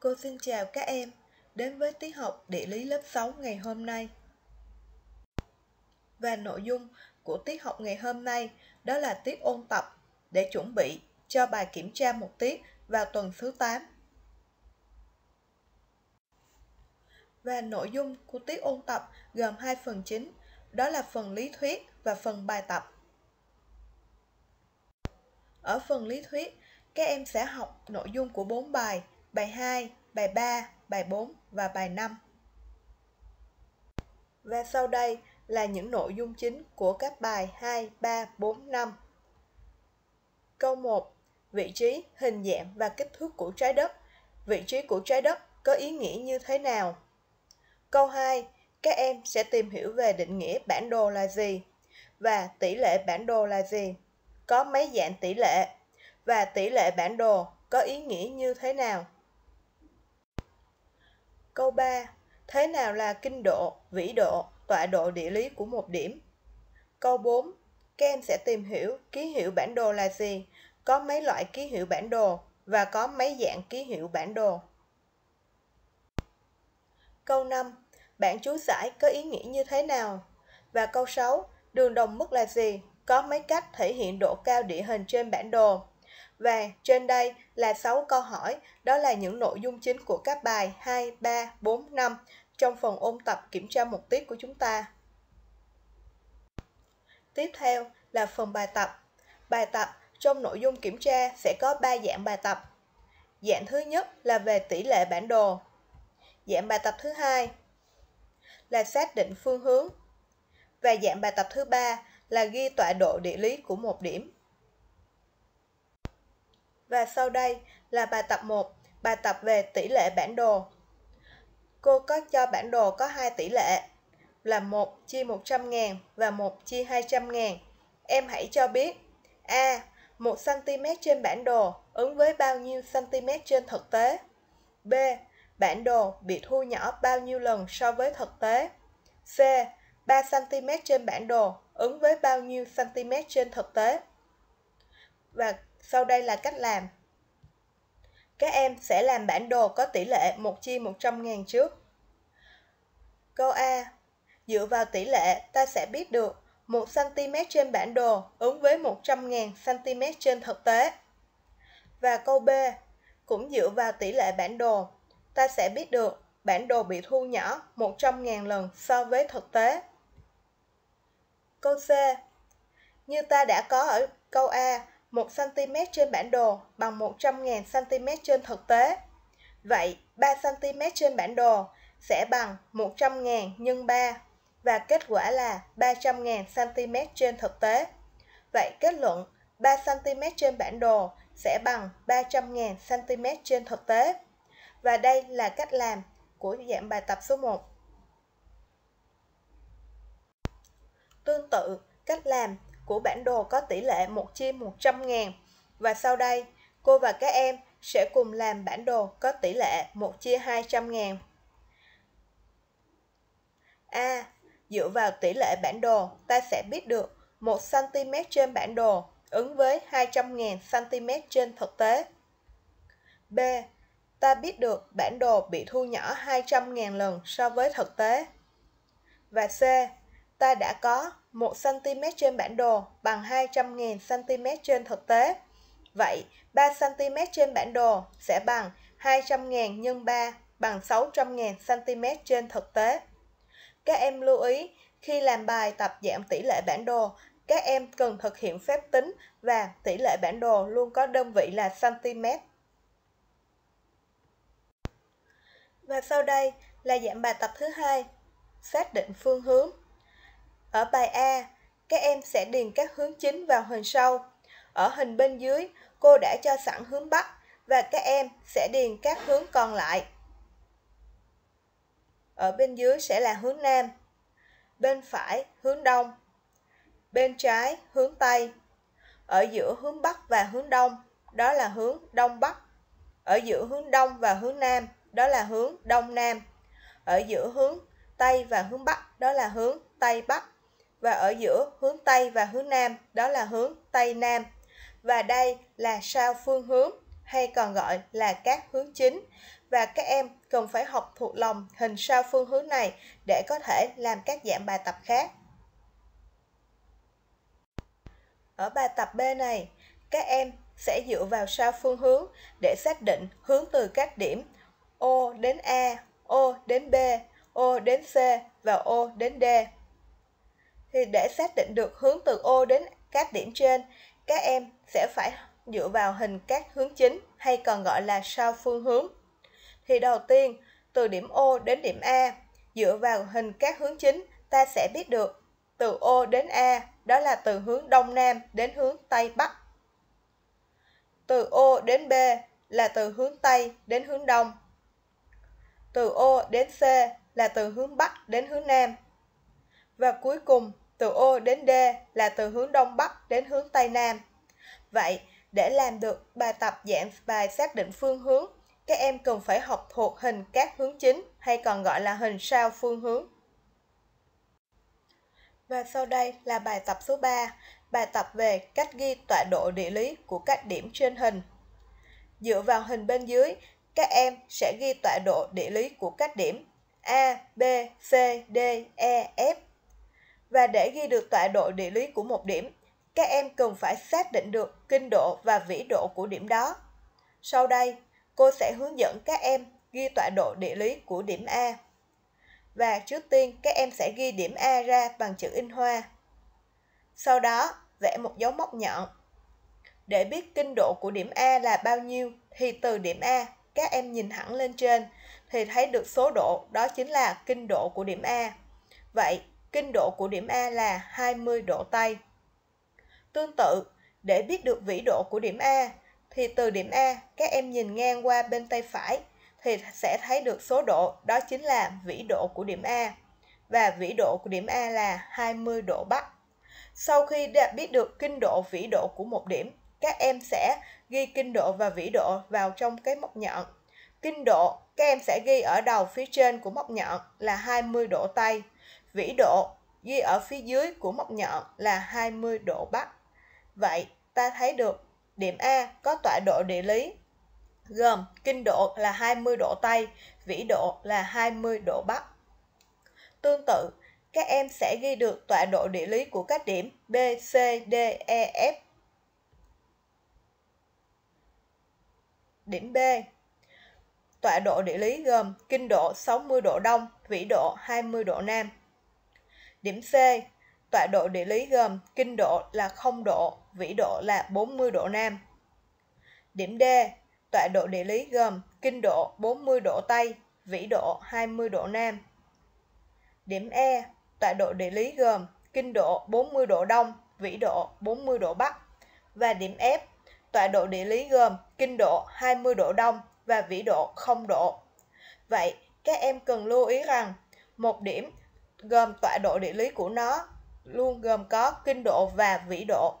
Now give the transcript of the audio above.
Cô xin chào các em, đến với tiết học địa lý lớp 6 ngày hôm nay. Và nội dung của tiết học ngày hôm nay đó là tiết ôn tập để chuẩn bị cho bài kiểm tra một tiết vào tuần thứ 8. Và nội dung của tiết ôn tập gồm hai phần chính, đó là phần lý thuyết và phần bài tập. Ở phần lý thuyết, các em sẽ học nội dung của 4 bài – bài 2, bài 3, bài 4 và bài 5. Và sau đây là những nội dung chính của các bài 2, 3, 4, 5. Câu 1. Vị trí, hình dạng và kích thước của trái đất. Vị trí của trái đất có ý nghĩa như thế nào? Câu 2. Các em sẽ tìm hiểu về định nghĩa bản đồ là gì và tỷ lệ bản đồ là gì? Có mấy dạng tỷ lệ và tỷ lệ bản đồ có ý nghĩa như thế nào? Câu 3. Thế nào là kinh độ, vĩ độ, tọa độ địa lý của một điểm? Câu 4. Các em sẽ tìm hiểu ký hiệu bản đồ là gì, có mấy loại ký hiệu bản đồ và có mấy dạng ký hiệu bản đồ. Câu 5. Bản chú giải có ý nghĩa như thế nào? Và câu 6. Đường đồng mức là gì? Có mấy cách thể hiện độ cao địa hình trên bản đồ? Và trên đây là 6 câu hỏi, đó là những nội dung chính của các bài 2, 3, 4, 5 trong phần ôn tập kiểm tra mục tiết của chúng ta. Tiếp theo là phần bài tập. Bài tập trong nội dung kiểm tra sẽ có 3 dạng bài tập. Dạng thứ nhất là về tỷ lệ bản đồ. Dạng bài tập thứ hai là xác định phương hướng. Và dạng bài tập thứ ba là ghi tọa độ địa lý của một điểm. Và sau đây là bài tập 1, bài tập về tỷ lệ bản đồ. Cô có cho bản đồ có hai tỷ lệ là 1 chia 100 ngàn và 1 chia 200 ngàn. Em hãy cho biết A. 1 cm trên bản đồ ứng với bao nhiêu cm trên thực tế? B. Bản đồ bị thu nhỏ bao nhiêu lần so với thực tế? C. 3 cm trên bản đồ ứng với bao nhiêu cm trên thực tế? Và sau đây là cách làm. Các em sẽ làm bản đồ có tỷ lệ 1 chia 100 ngàn trước. Câu A. Dựa vào tỷ lệ, ta sẽ biết được 1cm trên bản đồ ứng với 100.000 cm trên thực tế. Và câu B. Cũng dựa vào tỷ lệ bản đồ, ta sẽ biết được bản đồ bị thu nhỏ 100.000 lần so với thực tế. Câu C. Như ta đã có ở câu A, 1cm trên bản đồ bằng 100.000 cm trên thực tế. Vậy 3cm trên bản đồ sẽ bằng 100.000 nhân 3 và kết quả là 300.000 cm trên thực tế. Vậy kết luận 3 cm trên bản đồ sẽ bằng 300.000 cm trên thực tế. Và đây là cách làm của dạng bài tập số 1. Tương tự, cách làm của bản đồ có tỷ lệ 1 chia 100 ngàn. Và sau đây, cô và các em sẽ cùng làm bản đồ có tỷ lệ 1 chia 200 ngàn. A. dựa vào tỷ lệ bản đồ, ta sẽ biết được 1cm trên bản đồ ứng với 200.000 cm trên thực tế. B. Ta biết được bản đồ bị thu nhỏ 200.000 lần so với thực tế. Và C. Ta đã có 1 cm trên bản đồ bằng 200.000 cm trên thực tế. Vậy, 3 cm trên bản đồ sẽ bằng 200.000 x 3 bằng 600.000 cm trên thực tế. Các em lưu ý, khi làm bài tập giảm tỷ lệ bản đồ, các em cần thực hiện phép tính và tỷ lệ bản đồ luôn có đơn vị là cm. Và sau đây là dạng bài tập thứ hai, xác định phương hướng ở bài A, các em sẽ điền các hướng chính vào hình sau. Ở hình bên dưới, cô đã cho sẵn hướng Bắc và các em sẽ điền các hướng còn lại. Ở bên dưới sẽ là hướng Nam, bên phải hướng Đông, bên trái hướng Tây, ở giữa hướng Bắc và hướng Đông, đó là hướng Đông Bắc, ở giữa hướng Đông và hướng Nam, đó là hướng Đông Nam, ở giữa hướng Tây và hướng Bắc, đó là hướng Tây Bắc và ở giữa hướng Tây và hướng Nam, đó là hướng Tây Nam. Và đây là sao phương hướng hay còn gọi là các hướng chính và các em cần phải học thuộc lòng hình sao phương hướng này để có thể làm các dạng bài tập khác. Ở bài tập B này, các em sẽ dựa vào sao phương hướng để xác định hướng từ các điểm O đến A, O đến B, O đến C và O đến D thì để xác định được hướng từ O đến các điểm trên, các em sẽ phải dựa vào hình các hướng chính hay còn gọi là sao phương hướng. Thì đầu tiên, từ điểm O đến điểm A, dựa vào hình các hướng chính, ta sẽ biết được từ O đến A, đó là từ hướng Đông Nam đến hướng Tây Bắc. Từ O đến B là từ hướng Tây đến hướng Đông. Từ O đến C là từ hướng Bắc đến hướng Nam. Và cuối cùng, từ O đến D là từ hướng Đông Bắc đến hướng Tây Nam. Vậy, để làm được bài tập dạng bài xác định phương hướng, các em cần phải học thuộc hình các hướng chính hay còn gọi là hình sao phương hướng. Và sau đây là bài tập số 3, bài tập về cách ghi tọa độ địa lý của các điểm trên hình. Dựa vào hình bên dưới, các em sẽ ghi tọa độ địa lý của các điểm A, B, C, D, E, F và để ghi được tọa độ địa lý của một điểm, các em cần phải xác định được kinh độ và vĩ độ của điểm đó. Sau đây, cô sẽ hướng dẫn các em ghi tọa độ địa lý của điểm A. Và trước tiên, các em sẽ ghi điểm A ra bằng chữ in hoa. Sau đó, vẽ một dấu móc nhọn. Để biết kinh độ của điểm A là bao nhiêu, thì từ điểm A, các em nhìn thẳng lên trên, thì thấy được số độ, đó chính là kinh độ của điểm A. Vậy, kinh độ của điểm A là 20 độ Tây. Tương tự, để biết được vĩ độ của điểm A, thì từ điểm A các em nhìn ngang qua bên tay phải thì sẽ thấy được số độ, đó chính là vĩ độ của điểm A. Và vĩ độ của điểm A là 20 độ Bắc. Sau khi đã biết được kinh độ vĩ độ của một điểm, các em sẽ ghi kinh độ và vĩ độ vào trong cái móc nhọn. Kinh độ các em sẽ ghi ở đầu phía trên của móc nhọn là 20 độ Tây Vĩ độ ghi ở phía dưới của mọc nhọn là 20 độ Bắc. Vậy ta thấy được điểm A có tọa độ địa lý gồm kinh độ là 20 độ Tây, vĩ độ là 20 độ Bắc. Tương tự, các em sẽ ghi được tọa độ địa lý của các điểm B, C, D, E, F. Điểm B Tọa độ địa lý gồm kinh độ 60 độ Đông, vĩ độ 20 độ Nam. Điểm C, tọa độ địa lý gồm kinh độ là 0 độ, vĩ độ là 40 độ Nam. Điểm D, tọa độ địa lý gồm kinh độ 40 độ Tây, vĩ độ 20 độ Nam. Điểm E, tọa độ địa lý gồm kinh độ 40 độ Đông, vĩ độ 40 độ Bắc. Và điểm F, tọa độ địa lý gồm kinh độ 20 độ Đông và vĩ độ 0 độ. Vậy, các em cần lưu ý rằng một điểm gồm tọa độ địa lý của nó, luôn gồm có kinh độ và vĩ độ.